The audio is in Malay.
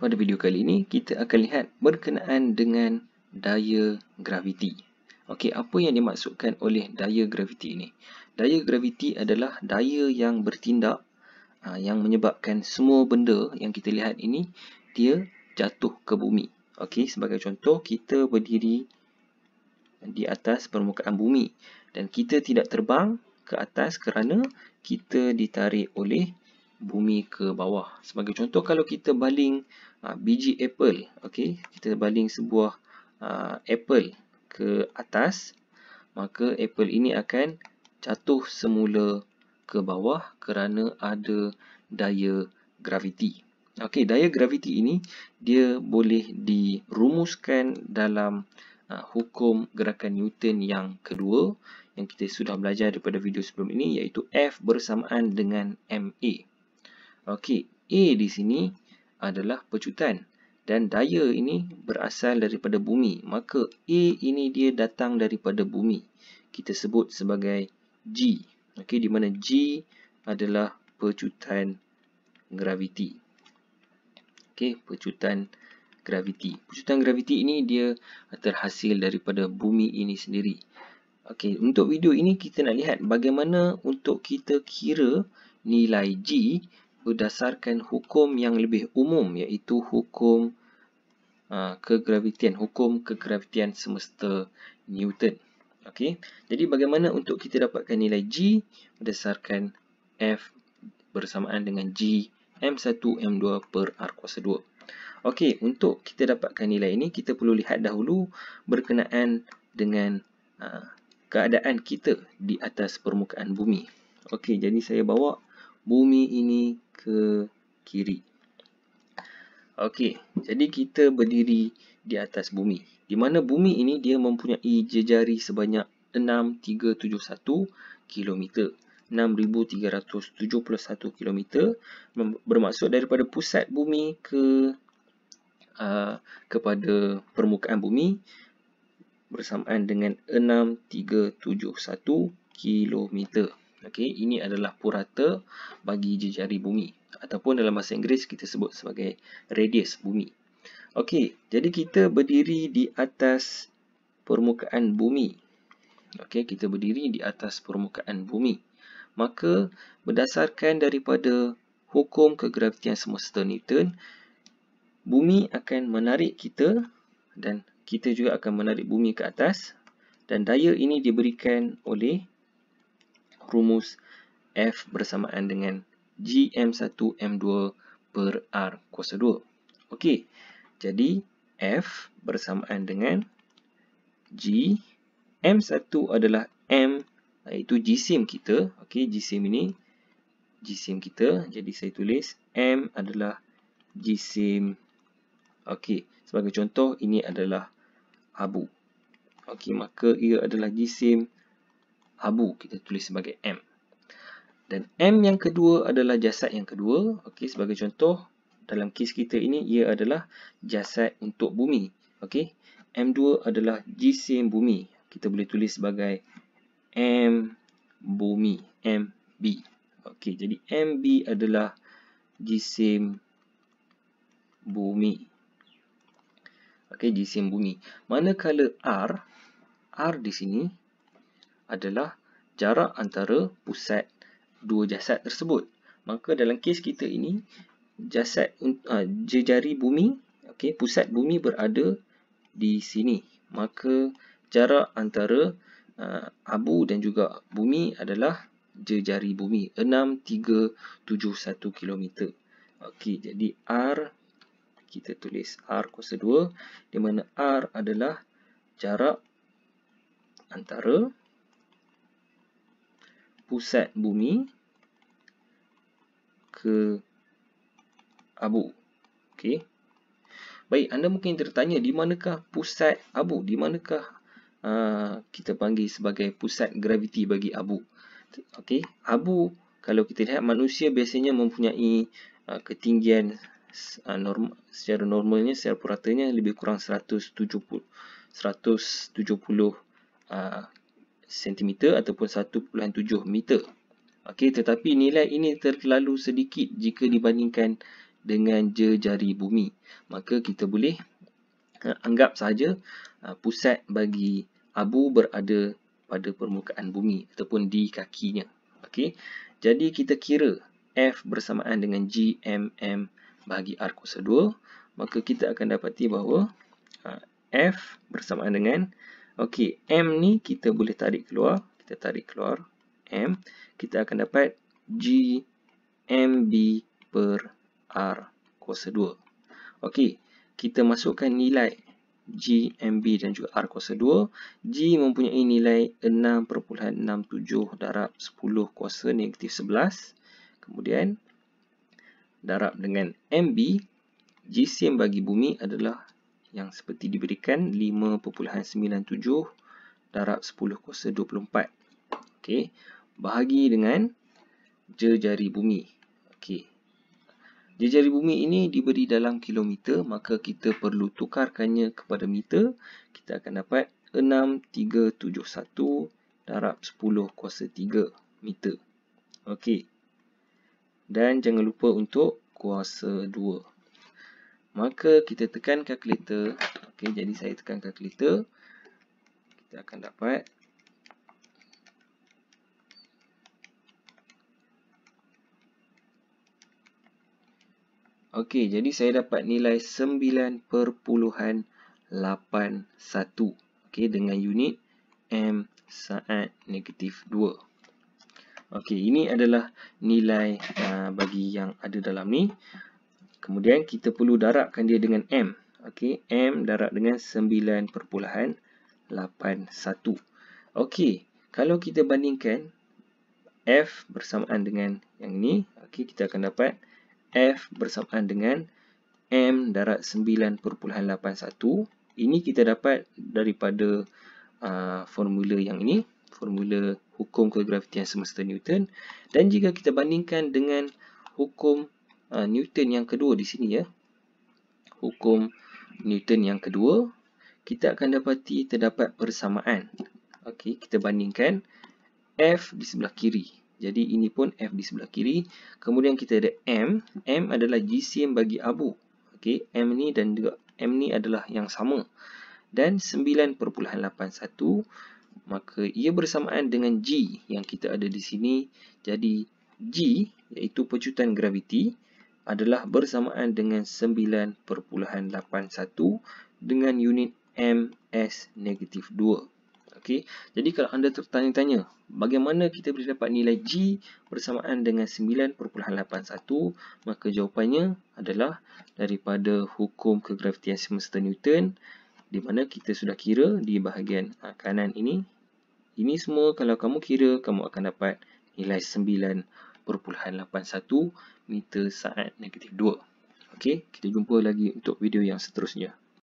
Pada video kali ini, kita akan lihat berkenaan dengan daya graviti. Okey, apa yang dimaksudkan oleh daya graviti ini? Daya graviti adalah daya yang bertindak ah, yang menyebabkan semua benda yang kita lihat ini dia jatuh ke bumi. Okey, sebagai contoh kita berdiri di atas permukaan bumi dan kita tidak terbang ke atas kerana kita ditarik oleh bumi ke bawah. Sebagai contoh kalau kita baling Ha, biji apple okey kita baling sebuah uh, apple ke atas maka apple ini akan jatuh semula ke bawah kerana ada daya graviti okey daya graviti ini dia boleh dirumuskan dalam uh, hukum gerakan newton yang kedua yang kita sudah belajar daripada video sebelum ini iaitu F bersamaan dengan MA. Okey, A di sini adalah pecutan dan daya ini berasal daripada bumi. Maka A ini dia datang daripada bumi. Kita sebut sebagai G. Okey, di mana G adalah pecutan graviti. Okey, pecutan graviti. Pecutan graviti ini dia terhasil daripada bumi ini sendiri. Okey, untuk video ini kita nak lihat bagaimana untuk kita kira nilai G berdasarkan hukum yang lebih umum iaitu hukum uh, kegravitian, hukum kegravitian semesta Newton. Okey. Jadi bagaimana untuk kita dapatkan nilai G berdasarkan F bersamaan dengan G M1 M2 per R kuasa 2. Okey, untuk kita dapatkan nilai ini, kita perlu lihat dahulu berkenaan dengan uh, keadaan kita di atas permukaan bumi. Okey, jadi saya bawa bumi ini ke kiri. Okey, jadi kita berdiri di atas bumi. Di mana bumi ini dia mempunyai jejari sebanyak 6371 km. 6371 km bermaksud daripada pusat bumi ke uh, kepada permukaan bumi bersamaan dengan 6371 km. Okey, ini adalah purata bagi jejari bumi ataupun dalam bahasa Inggeris kita sebut sebagai radius bumi. Okey, jadi kita berdiri di atas permukaan bumi. Okey, kita berdiri di atas permukaan bumi. Maka berdasarkan daripada hukum kegravitasi semesta Newton, bumi akan menarik kita dan kita juga akan menarik bumi ke atas dan daya ini diberikan oleh rumus F bersamaan dengan GM1 M2 per R kuasa 2. Okey, jadi F bersamaan dengan G, M1 adalah M, iaitu G-SIM kita. Okey, G-SIM ini G-SIM kita. Jadi saya tulis M adalah G-SIM. Okey, sebagai contoh ini adalah abu. Okey, maka ia adalah G-SIM 1.0.1 abu kita tulis sebagai M. Dan M yang kedua adalah jasad yang kedua. Okey, sebagai contoh dalam kes kita ini ia adalah jasad untuk bumi. Okey. M2 adalah jisim bumi. Kita boleh tulis sebagai M bumi, m b. Okey, jadi m b adalah jisim bumi. Okey, jisim bumi. Manakala R R di sini adalah jarak antara pusat dua jasad tersebut. Maka dalam kes kita ini, jasad uh, jejari bumi, okay, pusat bumi berada di sini. Maka jarak antara uh, abu dan juga bumi adalah jejari bumi, 6371 km. Okey, jadi R kita tulis R kuasa 2 di mana R adalah jarak antara pusat bumi ke abu. Okey. Baik, anda mungkin tertanya di manakah pusat abu? Di manakah uh, kita panggil sebagai pusat graviti bagi abu? Okey, abu kalau kita lihat manusia biasanya mempunyai uh, ketinggian uh, norm, secara normalnya secara puratanya lebih kurang 170 170 uh, cm ataupun 1.7 meter. Okey, tetapi nilai ini terlalu sedikit jika dibandingkan dengan jejari bumi. Maka kita boleh eh, anggap saja eh, pusat bagi abu berada pada permukaan bumi ataupun di kakinya. Okey. Jadi kita kira F bersamaan dengan GMM bagi R kuasa 2, maka kita akan dapati bahawa eh, F bersamaan dengan Okey, M ni kita boleh tarik keluar. Kita tarik keluar M. Kita akan dapat G MB per R kuasa 2. Okey, kita masukkan nilai G MB dan juga R kuasa 2. G mempunyai nilai 6.67 darab 10 kuasa negatif 11. Kemudian, darab dengan MB, jisim bagi bumi adalah yang seperti diberikan 5.97 darab 10 kuasa 24. Okey, bahagi dengan jejari bumi. Okey. Jejari bumi ini diberi dalam kilometer, maka kita perlu tukarkannya kepada meter. Kita akan dapat 6371 darab 10 kuasa 3 meter. Okey. Dan jangan lupa untuk kuasa maka kita tekan kalkulator. okey jadi saya tekan kalkulator. kita akan dapat okey jadi saya dapat nilai 9.81 okey dengan unit m saat negatif 2 okey ini adalah nilai uh, bagi yang ada dalam ni Kemudian kita perlu darabkan dia dengan M. Okey, M darab dengan 9.81. Okey, kalau kita bandingkan F bersamaan dengan yang ni, okey kita akan dapat F bersamaan dengan M darab 9.81. Ini kita dapat daripada uh, formula yang ini, formula hukum kegravitian semesta Newton. Dan jika kita bandingkan dengan hukum Ah, Newton yang kedua di sini ya. Hukum Newton yang kedua kita akan dapati terdapat persamaan. Okey, kita bandingkan F di sebelah kiri. Jadi ini pun F di sebelah kiri. Kemudian kita ada M. M adalah GCM bagi abu. Okey, M ni dan juga M ni adalah yang sama. Dan 9.81 maka ia bersamaan dengan G yang kita ada di sini. Jadi G iaitu pecutan graviti adalah bersamaan dengan 9.81 dengan unit MS 2. Okay, jadi kalau anda tertanya-tanya bagaimana kita boleh dapat nilai G bersamaan dengan 9.81, maka jawapannya adalah daripada hukum kegravitian semesta Newton di mana kita sudah kira di bahagian ah, kanan ini. Ini semua kalau kamu kira, kamu akan dapat nilai 9.81. 1.81 meter saat negatif 2. Okey, kita jumpa lagi untuk video yang seterusnya.